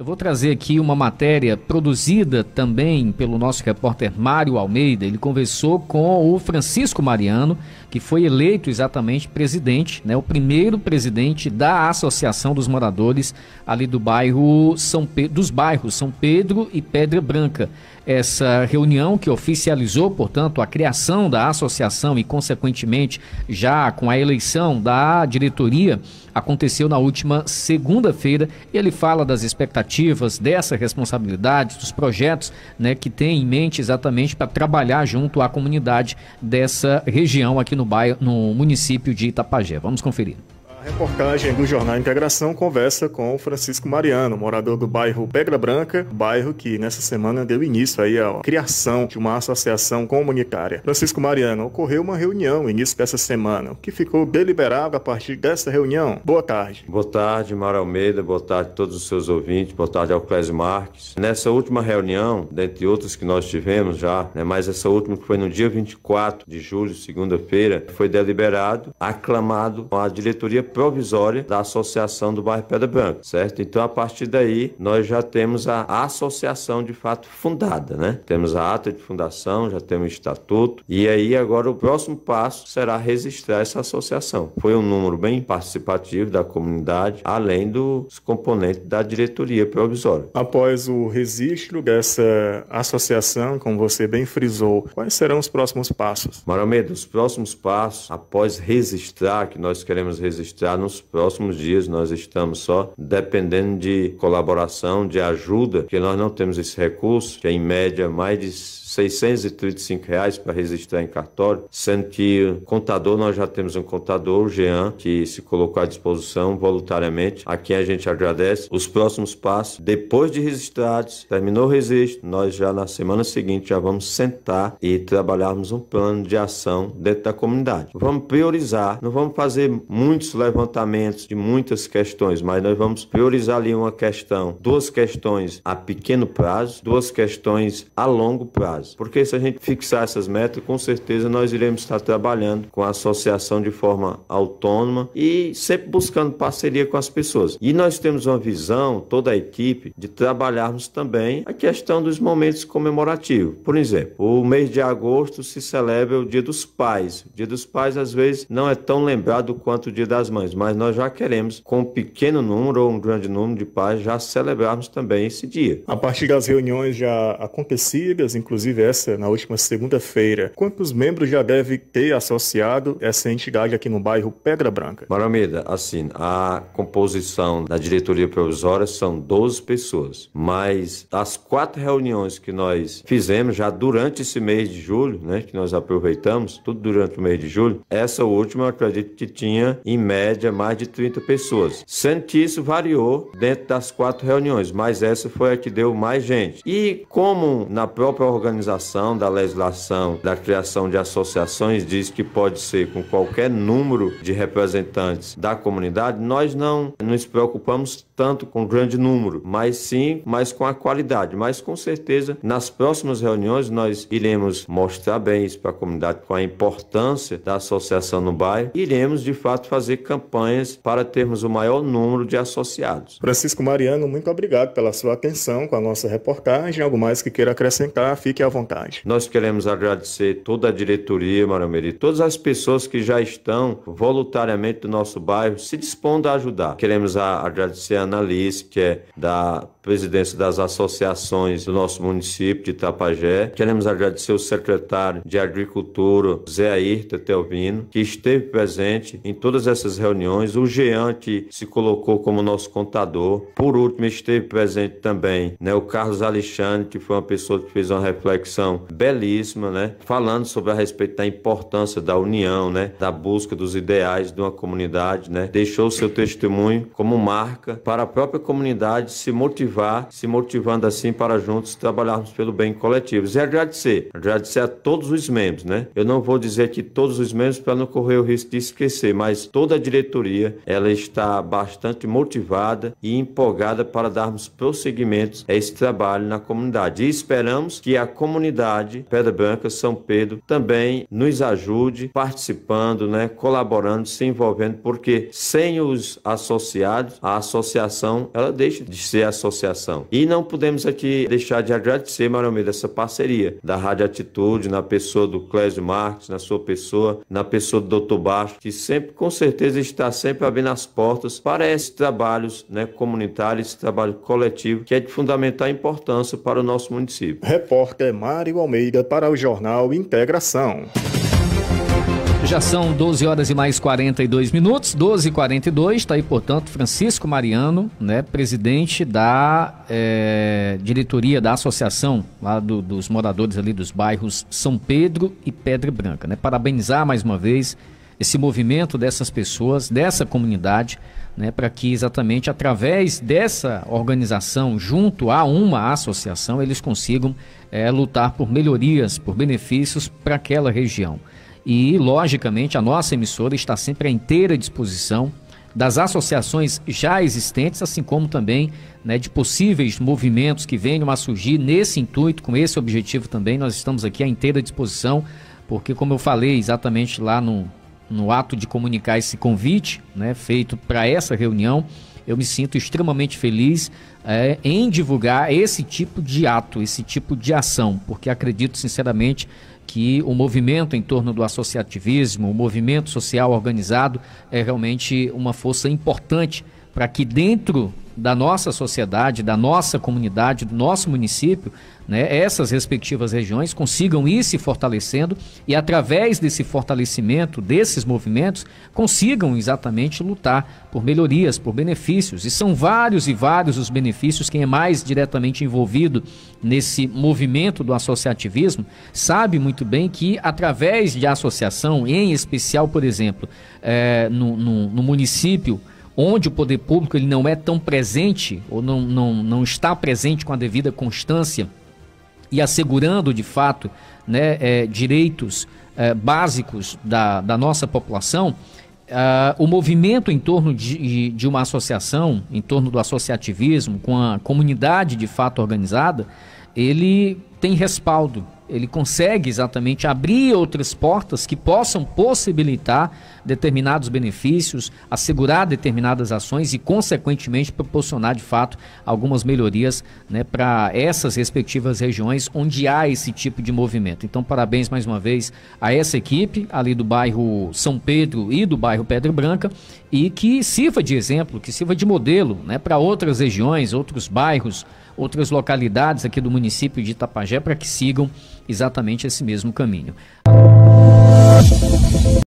Eu vou trazer aqui uma matéria produzida também pelo nosso repórter Mário Almeida. Ele conversou com o Francisco Mariano que foi eleito exatamente presidente, né, o primeiro presidente da Associação dos Moradores ali do bairro São Pedro, dos bairros São Pedro e Pedra Branca. Essa reunião que oficializou, portanto, a criação da associação e, consequentemente, já com a eleição da diretoria, aconteceu na última segunda-feira. Ele fala das expectativas, dessa responsabilidade, dos projetos né, que tem em mente exatamente para trabalhar junto à comunidade dessa região aqui no no, bairro, no município de Itapajé. Vamos conferir. Reportagem do Jornal Integração conversa com Francisco Mariano, morador do bairro Pedra Branca, bairro que nessa semana deu início aí à criação de uma associação comunitária. Francisco Mariano, ocorreu uma reunião no início dessa semana, que ficou deliberado a partir dessa reunião. Boa tarde. Boa tarde, Mara Almeida, boa tarde a todos os seus ouvintes, boa tarde ao Clésio Marques. Nessa última reunião, dentre outras que nós tivemos já, né, mas essa última que foi no dia 24 de julho, segunda-feira, foi deliberado, aclamado a diretoria provisória da Associação do Bairro Pedra Branca, certo? Então, a partir daí, nós já temos a associação de fato fundada, né? Temos a ata de fundação, já temos o estatuto, e aí agora o próximo passo será registrar essa associação. Foi um número bem participativo da comunidade, além dos componentes da diretoria provisória. Após o registro dessa associação, como você bem frisou, quais serão os próximos passos? Maramedo, os próximos passos, após registrar, que nós queremos registrar, administrar nos próximos dias. Nós estamos só dependendo de colaboração, de ajuda, que nós não temos esse recurso, que é em média mais de 635 reais para registrar em cartório, sendo que contador nós já temos um contador, o Jean, que se colocou à disposição voluntariamente, a quem a gente agradece. Os próximos passos, depois de registrados, terminou o registro, nós já na semana seguinte já vamos sentar e trabalharmos um plano de ação dentro da comunidade. Vamos priorizar, não vamos fazer muitos levantamentos de muitas questões, mas nós vamos priorizar ali uma questão, duas questões a pequeno prazo, duas questões a longo prazo metas, porque se a gente fixar essas metas, com certeza nós iremos estar trabalhando com a associação de forma autônoma e sempre buscando parceria com as pessoas. E nós temos uma visão, toda a equipe, de trabalharmos também a questão dos momentos comemorativos. Por exemplo, o mês de agosto se celebra o Dia dos Pais. O Dia dos Pais, às vezes, não é tão lembrado quanto o Dia das Mães, mas nós já queremos, com um pequeno número ou um grande número de pais, já celebrarmos também esse dia. A partir das reuniões já acontecidas, inclusive inclusive essa na última segunda-feira. Quantos membros já deve ter associado essa entidade aqui no bairro Pedra Branca? Maramida, assim, a composição da diretoria provisória são 12 pessoas, mas as quatro reuniões que nós fizemos já durante esse mês de julho, né, que nós aproveitamos, tudo durante o mês de julho, essa última eu acredito que tinha em média mais de 30 pessoas. Sendo que isso variou dentro das quatro reuniões, mas essa foi a que deu mais gente. E como na própria organização da legislação, da criação de associações, diz que pode ser com qualquer número de representantes da comunidade, nós não nos preocupamos tanto com o grande número, mas sim mas com a qualidade. Mas com certeza, nas próximas reuniões, nós iremos mostrar bem isso para a comunidade, com a importância da associação no bairro, iremos de fato fazer campanhas para termos o maior número de associados. Francisco Mariano, muito obrigado pela sua atenção com a nossa reportagem. Algo mais que queira acrescentar, fique à à vontade. Nós queremos agradecer toda a diretoria, Marameri, todas as pessoas que já estão voluntariamente do nosso bairro se dispondo a ajudar. Queremos agradecer a Analise, que é da presidência das associações do nosso município de Itapajé. Queremos agradecer o secretário de Agricultura, Zé Ayrton Telvino, que esteve presente em todas essas reuniões. O Jean, que se colocou como nosso contador. Por último, esteve presente também né, o Carlos Alexandre, que foi uma pessoa que fez uma reflexão reflexão belíssima, né? Falando sobre a respeito da importância da união, né? Da busca dos ideais de uma comunidade, né? Deixou seu testemunho como marca para a própria comunidade se motivar, se motivando assim para juntos trabalharmos pelo bem coletivo. E agradecer, agradecer a todos os membros, né? Eu não vou dizer que todos os membros para não correr o risco de esquecer, mas toda a diretoria, ela está bastante motivada e empolgada para darmos prosseguimento a esse trabalho na comunidade. E esperamos que a comunidade comunidade Pedra Branca, São Pedro, também nos ajude participando, né, colaborando, se envolvendo, porque sem os associados, a associação, ela deixa de ser associação. E não podemos aqui deixar de agradecer, Mário Almeida, essa parceria da Rádio Atitude, na pessoa do Clésio Marques, na sua pessoa, na pessoa do Dr. Baixo, que sempre, com certeza, está sempre abrindo as portas para esses trabalhos né, comunitários, esse trabalho coletivo, que é de fundamental importância para o nosso município. Repórter Mário Almeida para o jornal Integração. Já são 12 horas e mais 42 minutos, 12 e 42 está aí, portanto, Francisco Mariano, né, presidente da é, diretoria da associação lá do, dos moradores ali dos bairros São Pedro e Pedra Branca. Né, parabenizar mais uma vez esse movimento dessas pessoas, dessa comunidade, né, para que exatamente através dessa organização, junto a uma associação, eles consigam é, lutar por melhorias, por benefícios para aquela região. E, logicamente, a nossa emissora está sempre à inteira disposição das associações já existentes, assim como também né, de possíveis movimentos que venham a surgir nesse intuito, com esse objetivo também. Nós estamos aqui à inteira disposição, porque, como eu falei exatamente lá no, no ato de comunicar esse convite né, feito para essa reunião, eu me sinto extremamente feliz é, em divulgar esse tipo de ato, esse tipo de ação, porque acredito sinceramente que o movimento em torno do associativismo, o movimento social organizado, é realmente uma força importante para que dentro da nossa sociedade, da nossa comunidade, do nosso município, né, essas respectivas regiões consigam ir se fortalecendo e, através desse fortalecimento, desses movimentos, consigam exatamente lutar por melhorias, por benefícios. E são vários e vários os benefícios. Quem é mais diretamente envolvido nesse movimento do associativismo sabe muito bem que, através de associação, em especial, por exemplo, é, no, no, no município onde o poder público ele não é tão presente ou não, não, não está presente com a devida constância e assegurando de fato né, é, direitos é, básicos da, da nossa população, Uh, o movimento em torno de, de, uma associação, em torno do associativismo, com a comunidade de fato organizada, ele tem respaldo, ele consegue exatamente abrir outras portas que possam possibilitar determinados benefícios, assegurar determinadas ações e, consequentemente, proporcionar de fato algumas melhorias né, para essas respectivas regiões onde há esse tipo de movimento. Então, parabéns mais uma vez a essa equipe ali do bairro São Pedro e do bairro Pedra Branca e que sirva de exemplo, que sirva de modelo né, para outras regiões, outros bairros, outras localidades aqui do município de Itapajé para que sigam exatamente esse mesmo caminho.